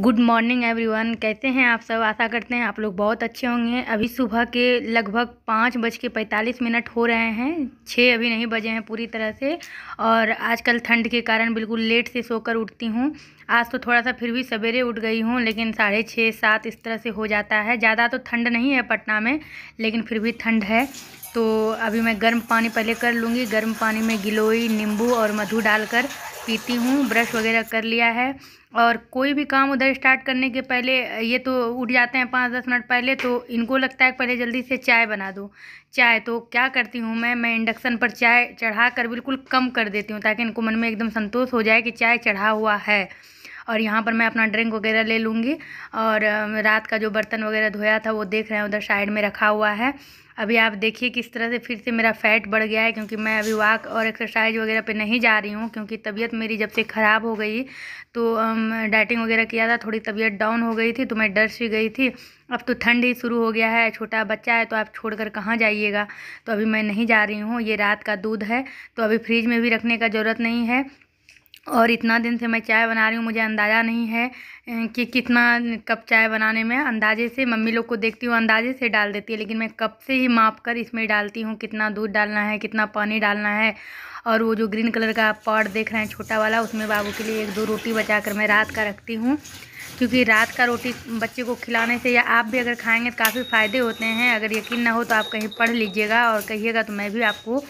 good morning everyone कहते हैं आप सब आशा करते हैं आप लोग बहुत अच्छे होंगे अभी सुबह के लगभग पाँच बज के पैंतालीस मिनट हो रहे हैं छः अभी नहीं बजे हैं पूरी तरह से और आजकल ठंड के कारण बिल्कुल लेट से सोकर उठती हूँ आज तो थोड़ा सा फिर भी सवेरे उठ गई हूँ लेकिन साढ़े छः सात इस तरह से हो जाता है ज़्यादा तो ठंड नहीं है पटना में लेकिन फिर भी ठंड है तो अभी मैं गर्म पानी पहले कर लूँगी गर्म पानी में गिलोई नींबू और मधु डालकर पीती हूँ ब्रश वगैरह कर लिया है और कोई भी काम उधर स्टार्ट करने के पहले ये तो उठ जाते हैं पाँच दस मिनट पहले तो इनको लगता है पहले जल्दी से चाय बना दो चाय तो क्या करती हूँ मैं मैं इंडक्शन पर चाय चढ़ा कर बिल्कुल कम कर देती हूँ ताकि इनको मन में एकदम संतोष हो जाए कि चाय चढ़ा हुआ है और यहाँ पर मैं अपना ड्रिंक वगैरह ले लूँगी और रात का जो बर्तन वगैरह धोया था वो देख रहे हैं उधर साइड में रखा हुआ है अभी आप देखिए किस तरह से फिर से मेरा फैट बढ़ गया है क्योंकि मैं अभी वॉक और एक्सरसाइज वगैरह पे नहीं जा रही हूँ क्योंकि तबीयत मेरी जब से ख़राब हो गई तो डाइटिंग वगैरह किया था थोड़ी तबीयत डाउन हो गई थी तो मैं डर सी गई थी अब तो ठंड ही शुरू हो गया है छोटा बच्चा है तो आप छोड़ कर कहाँ जाइएगा तो अभी मैं नहीं जा रही हूँ ये रात का दूध है तो अभी फ्रिज में भी रखने का ज़रूरत नहीं है और इतना दिन से मैं चाय बना रही हूँ मुझे अंदाज़ा नहीं है कि कितना कप चाय बनाने में अंदाजे से मम्मी लोग को देखती हूँ अंदाजे से डाल देती है लेकिन मैं कप से ही माप कर इसमें डालती हूँ कितना दूध डालना है कितना पानी डालना है और वो जो ग्रीन कलर का पॉट देख रहे हैं छोटा वाला उसमें बाबू के लिए एक दो रोटी बचा कर मैं रात का रखती हूँ क्योंकि रात का रोटी बच्चे को खिलाने से या आप भी अगर खाएँगे तो काफ़ी फ़ायदे होते हैं अगर यकीन ना हो तो आप कहीं पढ़ लीजिएगा और कहिएगा तो मैं भी आपको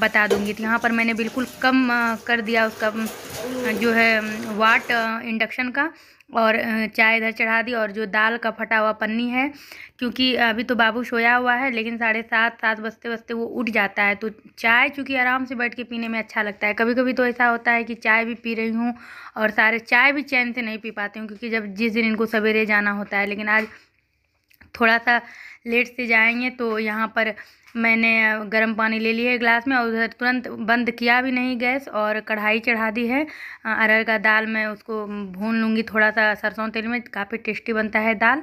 बता दूंगी तो यहाँ पर मैंने बिल्कुल कम कर दिया उसका जो है वाट इंडक्शन का और चाय इधर चढ़ा दी और जो दाल का फटा हुआ पन्नी है क्योंकि अभी तो बाबू सोया हुआ है लेकिन साढ़े सात सात बजते बजते वो उठ जाता है तो चाय चूँकि आराम से बैठ के पीने में अच्छा लगता है कभी कभी तो ऐसा होता है कि चाय भी पी रही हूँ और सारे चाय भी चैन से नहीं पी पाती हूँ क्योंकि जब जिस दिन इनको सवेरे जाना होता है लेकिन आज थोड़ा सा लेट से जाएंगे तो यहाँ पर मैंने गर्म पानी ले लिया है गिलास में और उधर तुरंत बंद किया भी नहीं गैस और कढ़ाई चढ़ा दी है अरहर का दाल मैं उसको भून लूँगी थोड़ा सा सरसों तेल में काफ़ी टेस्टी बनता है दाल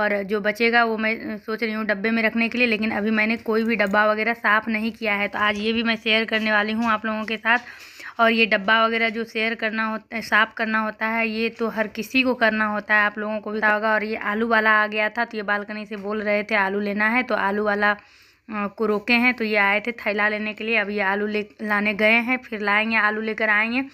और जो बचेगा वो मैं सोच रही हूँ डब्बे में रखने के लिए लेकिन अभी मैंने कोई भी डब्बा वगैरह साफ़ नहीं किया है तो आज ये भी मैं शेयर करने वाली हूँ आप लोगों के साथ और ये डब्बा वगैरह जो शेयर करना होता है साफ़ करना होता है ये तो हर किसी को करना होता है आप लोगों को भी होगा और ये आलू वाला आ गया था तो ये बालकनी से बोल रहे थे आलू लेना है तो आलू वाला को रोके हैं तो ये आए थे थैला लेने के लिए अब ये आलू ले लाने गए हैं फिर लाएंगे आलू लेकर आएंगे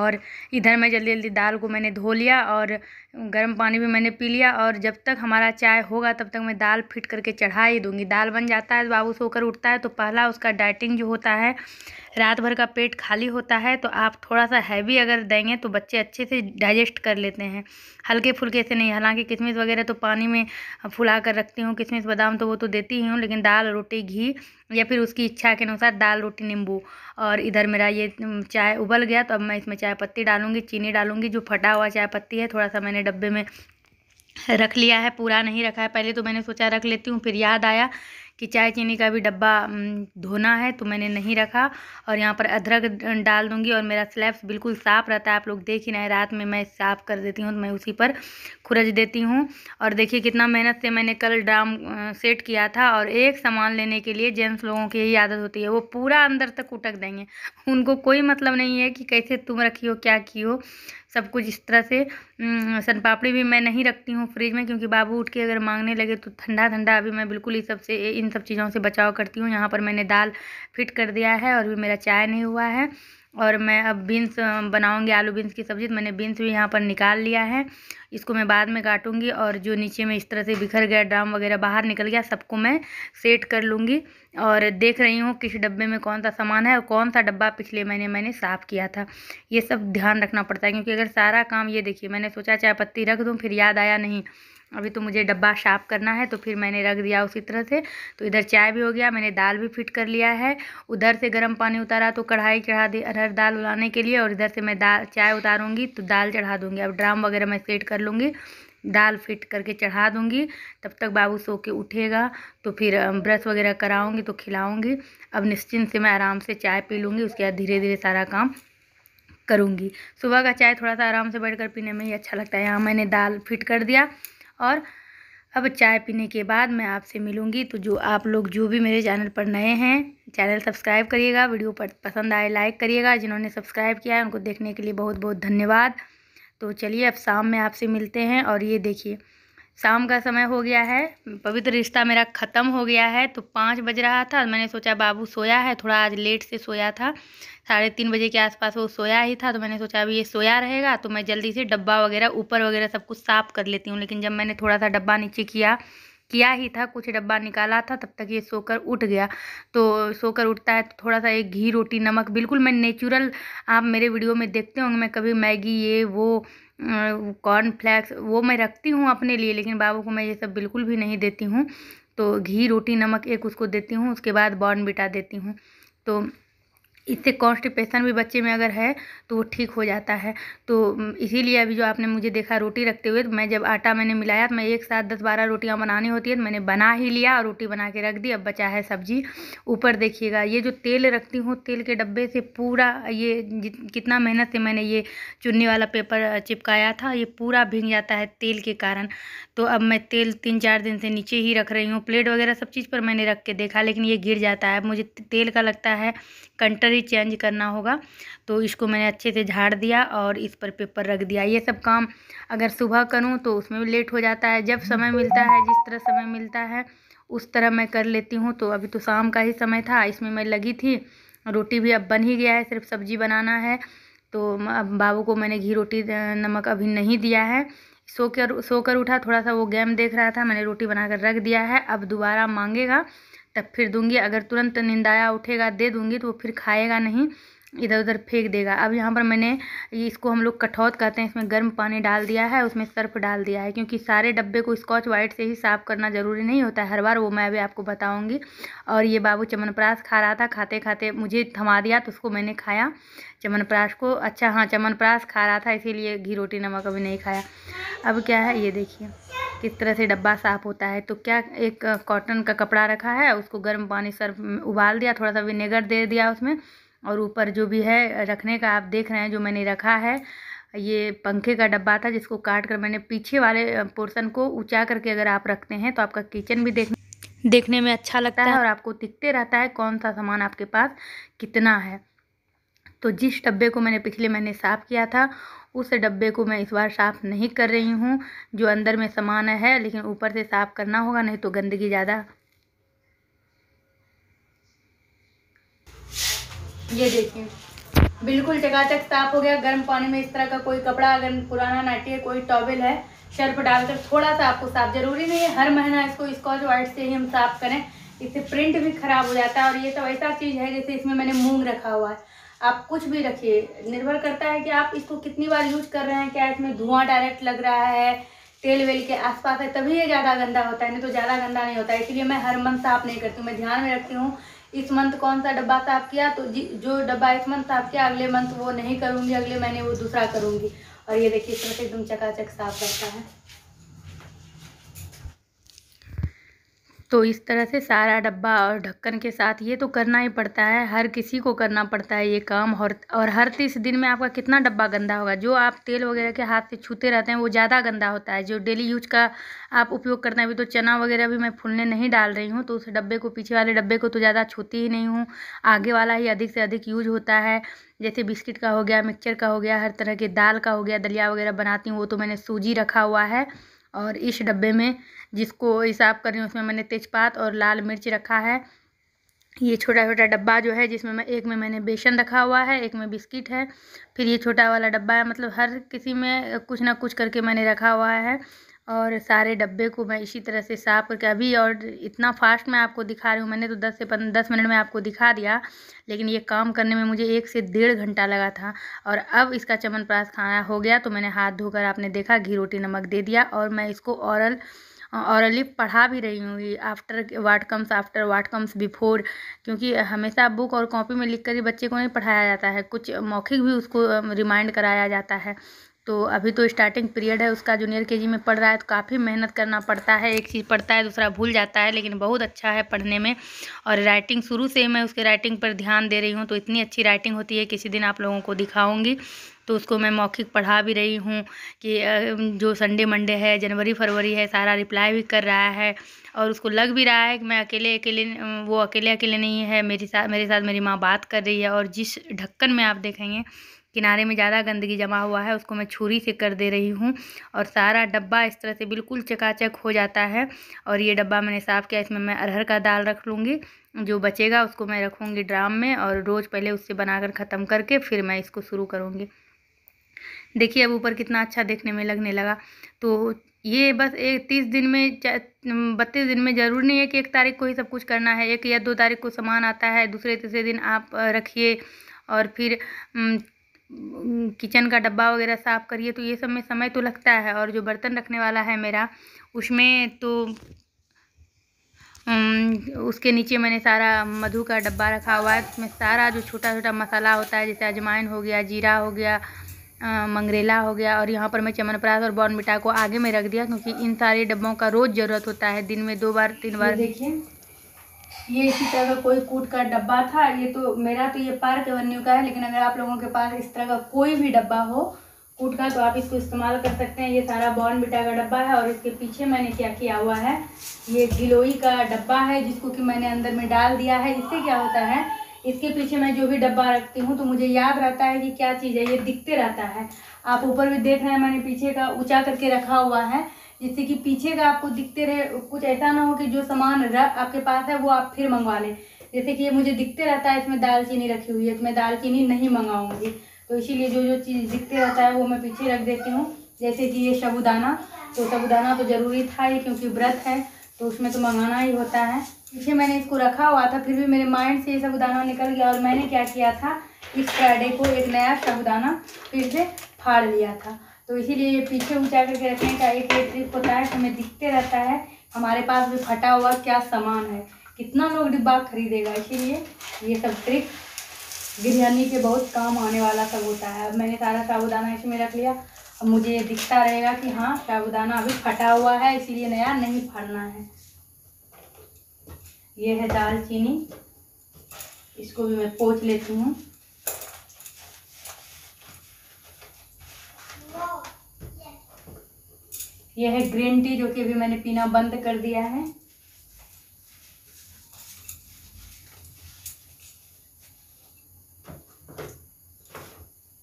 और इधर मैं जल्दी जल्दी दाल को मैंने धो लिया और गर्म पानी भी मैंने पी लिया और जब तक हमारा चाय होगा तब तक मैं दाल फिट करके चढ़ा ही दूँगी दाल बन जाता है बाबू सोकर उठता है तो पहला उसका डाइटिंग जो होता है रात भर का पेट खाली होता है तो आप थोड़ा सा हैवी अगर देंगे तो बच्चे अच्छे से डाइजेस्ट कर लेते हैं हल्के फुल्के से नहीं हालांकि किशमिश वगैरह तो पानी में फुला कर रखती हूँ किशमिश बादाम तो वो तो देती ही हूँ लेकिन दाल रोटी घी या फिर उसकी इच्छा के अनुसार दाल रोटी नींबू और इधर मेरा ये चाय उबल गया तो अब मैं इसमें चाय पत्ती डालूँगी चीनी डालूँगी जो फटा हुआ चाय पत्ती है थोड़ा सा मैंने मैंने डब्बे में रख लिया है पूरा नहीं रखा है पहले तो मैंने सोचा रख लेती हूँ फिर याद आया कि चाय चीनी का भी डब्बा धोना है तो मैंने नहीं रखा और यहाँ पर अदरक डाल दूँगी और मेरा स्लैब्स बिल्कुल साफ़ रहता है आप लोग देख ही नहीं रात में मैं साफ़ कर देती हूँ तो मैं उसी पर खुरज देती हूँ और देखिए कितना मेहनत से मैंने कल ड्राम सेट किया था और एक सामान लेने के लिए जेंट्स लोगों की यही आदत होती है वो पूरा अंदर तक उटक देंगे उनको कोई मतलब नहीं है कि कैसे तुम रखी हो क्या की हो सब कुछ इस तरह से सन पापड़ी भी मैं नहीं रखती हूँ फ्रिज में क्योंकि बाबू उठ के अगर मांगने लगे तो ठंडा ठंडा अभी मैं बिल्कुल ही सबसे इन सब चीज़ों से बचाव करती हूँ यहाँ पर मैंने दाल फिट कर दिया है और भी मेरा चाय नहीं हुआ है और मैं अब बीन्स बनाऊंगी आलू बीन्स की सब्ज़ी तो मैंने बीन्स भी यहाँ पर निकाल लिया है इसको मैं बाद में काटूंगी और जो नीचे में इस तरह से बिखर गया ड्राम वगैरह बाहर निकल गया सबको मैं सेट कर लूँगी और देख रही हूँ किस डब्बे में कौन सा सामान है और कौन सा डब्बा पिछले महीने मैंने साफ़ किया था ये सब ध्यान रखना पड़ता है क्योंकि अगर सारा काम ये देखिए मैंने सोचा चाय पत्ती रख दूँ फिर याद आया नहीं अभी तो मुझे डब्बा साफ़ करना है तो फिर मैंने रख दिया उसी तरह से तो इधर चाय भी हो गया मैंने दाल भी फिट कर लिया है उधर से गर्म पानी उतारा तो कढ़ाई चढ़ा दी अरहर दाल उलाने के लिए और इधर से मैं दाल चाय उतारूँगी तो दाल चढ़ा दूँगी अब ड्राम वगैरह मैं सेट कर लूँगी दाल फिट करके चढ़ा दूँगी तब तक बाबू सो के उठेगा तो फिर ब्रश वगैरह कराऊँगी तो खिलाऊँगी अब निश्चिंत से मैं आराम से चाय पी लूँगी उसके बाद धीरे धीरे सारा काम करूँगी सुबह का चाय थोड़ा सा आराम से बैठकर पीने में ही अच्छा लगता है यहाँ मैंने दाल फिट कर दिया और अब चाय पीने के बाद मैं आपसे मिलूँगी तो जो आप लोग जो भी मेरे चैनल पर नए हैं चैनल सब्सक्राइब करिएगा वीडियो पर पसंद आए लाइक करिएगा जिन्होंने सब्सक्राइब किया है उनको देखने के लिए बहुत बहुत धन्यवाद तो चलिए अब शाम में आपसे मिलते हैं और ये देखिए शाम का समय हो गया है पवित्र रिश्ता मेरा ख़त्म हो गया है तो पाँच बज रहा था मैंने सोचा बाबू सोया है थोड़ा आज लेट से सोया था साढ़े तीन बजे के आसपास वो सोया ही था तो मैंने सोचा अभी ये सोया रहेगा तो मैं जल्दी से डब्बा वगैरह ऊपर वगैरह सब कुछ साफ़ कर लेती हूँ लेकिन जब मैंने थोड़ा सा डब्बा नीचे किया किया ही था कुछ डब्बा निकाला था तब तक ये सोकर उठ गया तो सोकर उठता है तो थोड़ा सा एक घी रोटी नमक बिल्कुल मैं नेचुरल आप मेरे वीडियो में देखते होंगे मैं कभी मैगी ये वो कॉर्नफ्लैक्स वो मैं रखती हूँ अपने लिए लेकिन बाबू को मैं ये सब बिल्कुल भी नहीं देती हूँ तो घी रोटी नमक एक उसको देती हूँ उसके बाद बॉर्न बिटा देती हूँ तो इससे कॉन्स्टिपेशन भी बच्चे में अगर है तो वो ठीक हो जाता है तो इसीलिए अभी जो आपने मुझे देखा रोटी रखते हुए तो मैं जब आटा मैंने मिलाया तो मैं एक साथ दस बारह रोटियां बनानी होती है तो मैंने बना ही लिया और रोटी बना के रख दी अब बचा है सब्जी ऊपर देखिएगा ये जो तेल रखती हूँ तेल के डब्बे से पूरा ये कितना मेहनत से मैंने ये चुन्नी वाला पेपर चिपकाया था ये पूरा भींग जाता है तेल के कारण तो अब मैं तेल तीन चार दिन से नीचे ही रख रही हूँ प्लेट वगैरह सब चीज़ पर मैंने रख के देखा लेकिन ये गिर जाता है मुझे तेल का लगता है कंटरी भी चेंज करना होगा तो इसको मैंने अच्छे से झाड़ दिया और इस पर पेपर रख दिया ये सब काम अगर सुबह करूँ तो उसमें भी लेट हो जाता है जब समय मिलता है जिस तरह समय मिलता है उस तरह मैं कर लेती हूँ तो अभी तो शाम का ही समय था इसमें मैं लगी थी रोटी भी अब बन ही गया है सिर्फ सब्जी बनाना है तो अब बाबू को मैंने घी रोटी नमक अभी नहीं दिया है सो कर सो कर उठा थोड़ा सा वो गेम देख रहा था मैंने रोटी बनाकर रख दिया है अब दोबारा मांगेगा तब फिर दूंगी अगर तुरंत निंदाया उठेगा दे दूंगी तो वो फिर खाएगा नहीं इधर उधर फेंक देगा अब यहाँ पर मैंने ये इसको हम लोग कठौत कहते हैं इसमें गर्म पानी डाल दिया है उसमें सर्फ डाल दिया है क्योंकि सारे डब्बे को स्कॉच वाइट से ही साफ़ करना ज़रूरी नहीं होता है हर बार वो मैं अभी आपको बताऊँगी और ये बाबू चमनप्राश खा रहा था खाते खाते मुझे थमा दिया तो उसको मैंने खाया चमनप्राश को अच्छा हाँ चमनप्राश खा रहा था इसीलिए घी रोटी नमक अभी नहीं खाया अब क्या है ये देखिए किस तरह से डब्बा साफ़ होता है तो क्या एक कॉटन का कपड़ा रखा है उसको गर्म पानी सर्फ उबाल दिया थोड़ा सा विनेगर दे दिया उसमें और ऊपर जो भी है रखने का आप देख रहे हैं जो मैंने रखा है ये पंखे का डब्बा था जिसको काट कर मैंने पीछे वाले पोर्शन को ऊँचा करके अगर आप रखते हैं तो आपका किचन भी देखने देखने में अच्छा लगता है और आपको दिखते रहता है कौन सा सामान आपके पास कितना है तो जिस डब्बे को मैंने पिछले महीने साफ़ किया था उस डब्बे को मैं इस बार साफ़ नहीं कर रही हूँ जो अंदर में सामान है लेकिन ऊपर से साफ़ करना होगा नहीं तो गंदगी ज़्यादा ये देखिए बिल्कुल चकाचक साफ हो गया गर्म पानी में इस तरह का कोई कपड़ा अगर पुराना नाटी है कोई टॉवल है शर्फ डालकर थोड़ा सा आपको साफ जरूरी नहीं है हर महीना इसको स्कॉच वाइट से ही हम साफ करें इससे प्रिंट भी खराब हो जाता है और ये सब ऐसा चीज़ है जैसे इसमें मैंने मूंग रखा हुआ है आप कुछ भी रखिए निर्भर करता है कि आप इसको कितनी बार यूज कर रहे हैं क्या इसमें धुआं डायरेक्ट लग रहा है तेल वेल के आसपास है तभी ये ज़्यादा गंदा होता है नहीं तो ज़्यादा गंदा नहीं होता है इसलिए मैं हर मन साफ नहीं करती हूँ मैं ध्यान में रखती हूँ इस मंथ कौन सा डब्बा साफ किया तो जो डब्बा इस मंथ साफ किया अगले मंथ वो नहीं करूँगी अगले महीने वो दूसरा करूँगी और ये देखिए इस तरह से एकदम चकाचक साफ रहता है तो इस तरह से सारा डब्बा और ढक्कन के साथ ये तो करना ही पड़ता है हर किसी को करना पड़ता है ये काम और और हर तीस दिन में आपका कितना डब्बा गंदा होगा जो आप तेल वगैरह के हाथ से छूते रहते हैं वो ज़्यादा गंदा होता है जो डेली यूज का आप उपयोग करते हैं अभी तो चना वगैरह भी मैं फूलने नहीं डाल रही हूँ तो उस डब्बे को पीछे वाले डब्बे को तो ज़्यादा छूती ही नहीं हूँ आगे वाला ही अधिक से अधिक यूज होता है जैसे बिस्किट का हो गया मिक्सचर का हो गया हर तरह के दाल का हो गया दलिया वगैरह बनाती हूँ वो तो मैंने सूजी रखा हुआ है और इस डब्बे में जिसको हिसाब कर रही हूँ उसमें मैंने तेज़पात और लाल मिर्च रखा है ये छोटा छोटा डब्बा जो है जिसमें मैं एक में मैंने बेसन रखा हुआ है एक में बिस्किट है फिर ये छोटा वाला डब्बा है मतलब हर किसी में कुछ ना कुछ करके मैंने रखा हुआ है और सारे डब्बे को मैं इसी तरह से साफ़ करके अभी और इतना फास्ट मैं आपको दिखा रही हूँ मैंने तो दस से पंद्रह दस मिनट में आपको दिखा दिया लेकिन ये काम करने में मुझे एक से डेढ़ घंटा लगा था और अब इसका चमनप्रास खाना हो गया तो मैंने हाथ धोकर आपने देखा घी रोटी नमक दे दिया और मैं इसको औरल औरली पढ़ा भी रही हूँ after what comes after what comes before क्योंकि हमेशा बुक और कॉपी में लिख कर ही बच्चे को नहीं पढ़ाया जाता है कुछ मौखिक भी उसको रिमाइंड कराया जाता है तो अभी तो स्टार्टिंग पीरियड है उसका जूनियर के में पढ़ रहा है तो काफ़ी मेहनत करना पड़ता है एक चीज़ पढ़ता है दूसरा भूल जाता है लेकिन बहुत अच्छा है पढ़ने में और राइटिंग शुरू से ही मैं उसके राइटिंग पर ध्यान दे रही हूँ तो इतनी अच्छी राइटिंग होती है किसी दिन आप लोगों को दिखाऊँगी तो उसको मैं मौखिक पढ़ा भी रही हूँ कि जो संडे मंडे है जनवरी फरवरी है सारा रिप्लाई भी कर रहा है और उसको लग भी रहा है कि मैं अकेले अकेले वो अकेले अकेले नहीं है मेरे साथ मेरे साथ मेरी माँ बात कर रही है और जिस ढक्कन में आप देखेंगे किनारे में ज़्यादा गंदगी जमा हुआ है उसको मैं छुरी से कर दे रही हूँ और सारा डब्बा इस तरह से बिल्कुल चकाचक हो जाता है और ये डब्बा मैंने साफ़ किया इसमें मैं अरहर का दाल रख लूँगी जो बचेगा उसको मैं रखूँगी ड्राम में और रोज़ पहले उससे बनाकर ख़त्म करके फिर मैं इसको शुरू करूँगी देखिए अब ऊपर कितना अच्छा देखने में लगने लगा तो ये बस एक तीस दिन में बत्तीस दिन में ज़रूर नहीं है कि एक तारीख को ही सब कुछ करना है एक या दो तारीख को सामान आता है दूसरे तीसरे दिन आप रखिए और फिर किचन का डब्बा वगैरह साफ़ करिए तो ये सब में समय तो लगता है और जो बर्तन रखने वाला है मेरा उसमें तो उसके नीचे मैंने सारा मधु का डब्बा रखा हुआ है उसमें सारा जो छोटा छोटा मसाला होता है जैसे अजमाइन हो गया जीरा हो गया मंगरेला हो गया और यहाँ पर मैं चमनप्रास और बॉर्नमिटा को आगे में रख दिया क्योंकि इन सारे डब्बों का रोज़ ज़रूरत होता है दिन में दो बार तीन बार देखिए ये इसी तरह का कोई कूट का डब्बा था ये तो मेरा तो ये पार्क एवेन्यू का है लेकिन अगर आप लोगों के पास इस तरह का कोई भी डब्बा हो कूट का तो आप इसको इस्तेमाल कर सकते हैं ये सारा बॉर्न बिटा का डब्बा है और इसके पीछे मैंने क्या किया हुआ है ये गिलोई का डब्बा है जिसको कि मैंने अंदर में डाल दिया है इससे क्या होता है इसके पीछे मैं जो भी डब्बा रखती हूँ तो मुझे याद रहता है कि क्या चीज़ है ये दिखते रहता है आप ऊपर भी देख रहे हैं मैंने पीछे का ऊँचा करके रखा हुआ है जिससे कि पीछे का आपको दिखते रहे कुछ ऐसा ना हो कि जो सामान आपके पास है वो आप फिर मंगवा लें जैसे कि ये मुझे दिखते रहता है इसमें दालचीनी रखी हुई है तो मैं दालचीनी नहीं मंगाऊंगी तो इसीलिए जो जो चीज़ दिखते रहता है वो मैं पीछे रख देती हूँ जैसे कि ये शबुदाना तो शबुदाना तो ज़रूरी था ही क्योंकि व्रत है तो उसमें तो मंगाना ही होता है पीछे मैंने इसको रखा हुआ था फिर भी मेरे माइंड से ये शबुदाना निकल गया और मैंने क्या किया था इस फ्राइडे को एक नया शबुदाना फिर से फाड़ लिया था तो इसीलिए ये पीछे ऊंचा करके रखने का एक ट्रिप होता है हमें दिखते रहता है हमारे पास भी फटा हुआ क्या सामान है कितना लोग डिब्बा खरीदेगा इसीलिए ये सब ट्रिक बिरयानी के बहुत काम आने वाला सब होता है अब मैंने सारा साबुदाना इसमें रख लिया अब मुझे ये दिखता रहेगा कि हाँ साबुदाना अभी फटा हुआ है इसीलिए नया नहीं फटना है ये है दालचीनी इसको भी मैं पोच लेती हूँ यह है ग्रीन टी जो कि अभी मैंने पीना बंद कर दिया है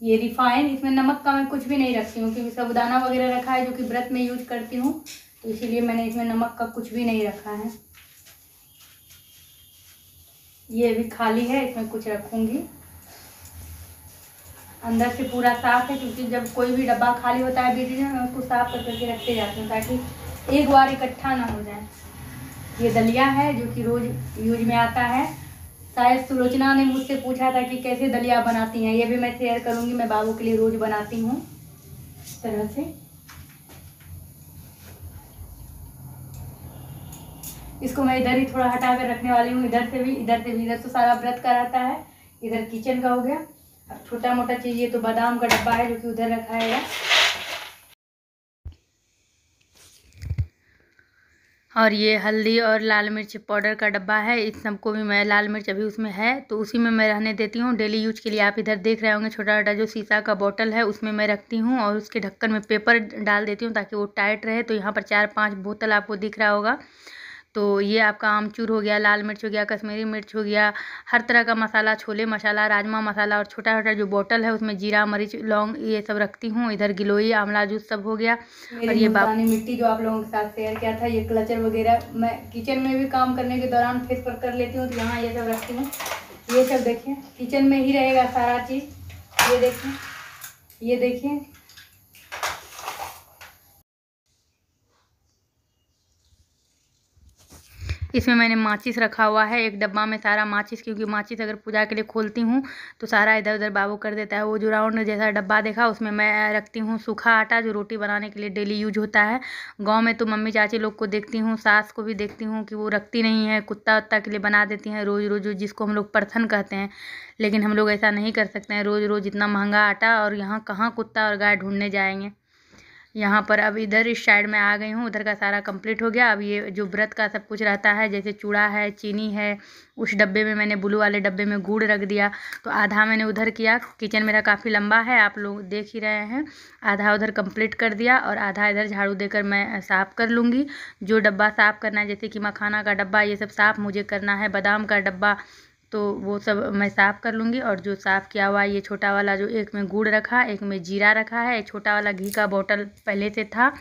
ये रिफाइन इसमें नमक का मैं कुछ भी नहीं रखती हूँ क्योंकि साबुदाना वगैरह रखा है जो कि व्रत में यूज करती हूँ तो इसीलिए मैंने इसमें नमक का कुछ भी नहीं रखा है ये भी खाली है इसमें कुछ रखूंगी अंदर से पूरा साफ है क्योंकि जब कोई भी डब्बा खाली होता है बीड़ी में उसको साफ कर करके रखते जाते हैं ताकि एक बार इकट्ठा ना हो जाए ये दलिया है जो कि रोज़ यूज में आता है शायद सुलोचना ने मुझसे पूछा था कि कैसे दलिया बनाती हैं ये भी मैं शेयर करूँगी मैं बाबू के लिए रोज़ बनाती हूँ इस तरह से इसको मैं इधर ही थोड़ा हटा कर रखने वाली हूँ इधर से भी इधर से भी इधर तो सारा व्रत कराता है इधर किचन का हो गया अब छोटा मोटा चीज़ ये तो बादाम का डब्बा है जो कि उधर रखा है और ये हल्दी और लाल मिर्च पाउडर का डब्बा है इस सबको भी मैं लाल मिर्च अभी उसमें है तो उसी में मैं रहने देती हूँ डेली यूज के लिए आप इधर देख रहे होंगे छोटा छोटा जो शीशा का बॉटल है उसमें मैं रखती हूँ और उसके ढक्कन में पेपर डाल देती हूँ ताकि वो टाइट रहे तो यहाँ पर चार पाँच बोतल आपको दिख रहा होगा तो ये आपका आमचूर हो गया लाल मिर्च हो गया कश्मीरी मिर्च हो गया हर तरह का मसाला छोले मसाला राजमा मसाला और छोटा छोटा जो बॉटल है उसमें जीरा मरीच लौंग ये सब रखती हूँ इधर गिलोई आमला जूस सब हो गया और ये बाप मिट्टी जो आप लोगों के साथ शेयर किया था ये क्लचर वगैरह मैं किचन में भी काम करने के दौरान फेस पर कर लेती हूँ तो यहाँ ये सब रखती हूँ ये सब देखिए किचन में ही रहेगा सारा चीज़ ये देखिए ये देखिए इसमें मैंने माचिस रखा हुआ है एक डब्बा में सारा माचिस क्योंकि माचिस अगर पूजा के लिए खोलती हूँ तो सारा इधर उधर बाबू कर देता है वो जो राउंड जैसा डब्बा देखा उसमें मैं रखती हूँ सूखा आटा जो रोटी बनाने के लिए डेली यूज होता है गाँव में तो मम्मी चाची लोग को देखती हूँ सास को भी देखती हूँ कि वो रखती नहीं है कुत्ता उत्ता के लिए बना देती हैं रोज़ रोज़ जिसको हम लोग परथन कहते हैं लेकिन हम लोग ऐसा नहीं कर सकते हैं रोज़ रोज़ इतना महंगा आटा और यहाँ कहाँ कुत्ता और गाय ढूंढने जाएंगे यहाँ पर अब इधर इस साइड में आ गई हूँ उधर का सारा कंप्लीट हो गया अब ये जो व्रत का सब कुछ रहता है जैसे चूड़ा है चीनी है उस डब्बे में मैंने ब्लू वाले डब्बे में गुड़ रख दिया तो आधा मैंने उधर किया किचन मेरा काफ़ी लंबा है आप लोग देख ही रहे हैं आधा उधर कंप्लीट कर दिया और आधा इधर झाड़ू देकर मैं साफ़ कर लूँगी जो डब्बा साफ़ करना है जैसे कि मखाना का डब्बा ये सब साफ़ मुझे करना है बादाम का डब्बा तो वो सब मैं साफ़ कर लूँगी और जो साफ़ किया हुआ ये छोटा वाला जो एक में गुड़ रखा एक में जीरा रखा है छोटा वाला घी का बॉटल पहले से था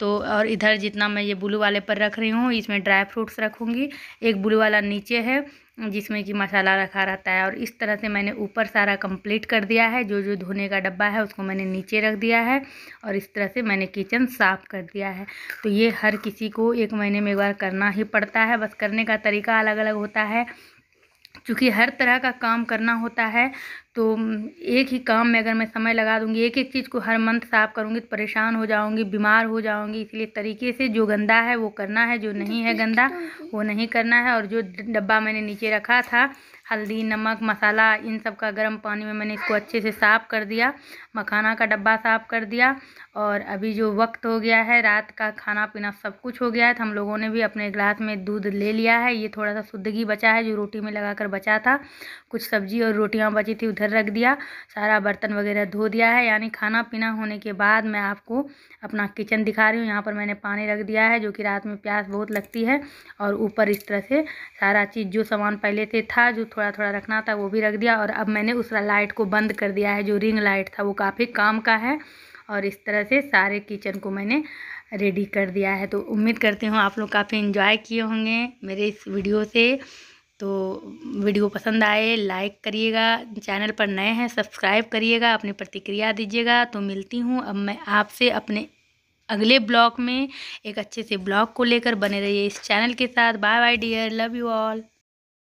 तो और इधर जितना मैं ये ब्लू वाले पर रख रही हूँ इसमें ड्राई फ्रूट्स रखूँगी एक ब्लू वाला नीचे है जिसमें कि मसाला रखा रहता है और इस तरह से मैंने ऊपर सारा कंप्लीट कर दिया है जो जो धोने का डब्बा है उसको मैंने नीचे रख दिया है और इस तरह से मैंने किचन साफ़ कर दिया है तो ये हर किसी को एक महीने में एक बार करना ही पड़ता है बस करने का तरीका अलग अलग होता है क्योंकि हर तरह का काम करना होता है तो एक ही काम में अगर मैं समय लगा दूंगी एक एक चीज़ को हर मंथ साफ करूंगी तो परेशान हो जाऊंगी बीमार हो जाऊंगी इसलिए तरीके से जो गंदा है वो करना है जो नहीं है गंदा तो वो नहीं करना है और जो डब्बा मैंने नीचे रखा था हल्दी नमक मसाला इन सब का गर्म पानी में मैंने इसको अच्छे से साफ़ कर दिया मखाना का डब्बा साफ़ कर दिया और अभी जो वक्त हो गया है रात का खाना पीना सब कुछ हो गया है तो हम लोगों ने भी अपने ग्लास में दूध ले लिया है ये थोड़ा सा शुद्धगी बचा है जो रोटी में लगा कर बचा था कुछ सब्जी और रोटियाँ बची थी उधर इधर रख दिया सारा बर्तन वगैरह धो दिया है यानी खाना पीना होने के बाद मैं आपको अपना किचन दिखा रही हूँ यहाँ पर मैंने पानी रख दिया है जो कि रात में प्यास बहुत लगती है और ऊपर इस तरह से सारा चीज़ जो सामान पहले से था जो थोड़ा थोड़ा रखना था वो भी रख दिया और अब मैंने उस लाइट को बंद कर दिया है जो रिंग लाइट था वो काफ़ी काम का है और इस तरह से सारे किचन को मैंने रेडी कर दिया है तो उम्मीद करती हूँ आप लोग काफ़ी इन्जॉय किए होंगे मेरे इस वीडियो से तो वीडियो पसंद आए लाइक करिएगा चैनल पर नए हैं सब्सक्राइब करिएगा अपनी प्रतिक्रिया दीजिएगा तो मिलती हूँ अब मैं आपसे अपने अगले ब्लॉग में एक अच्छे से ब्लॉग को लेकर बने रहिए इस चैनल के साथ bye bye dear love you all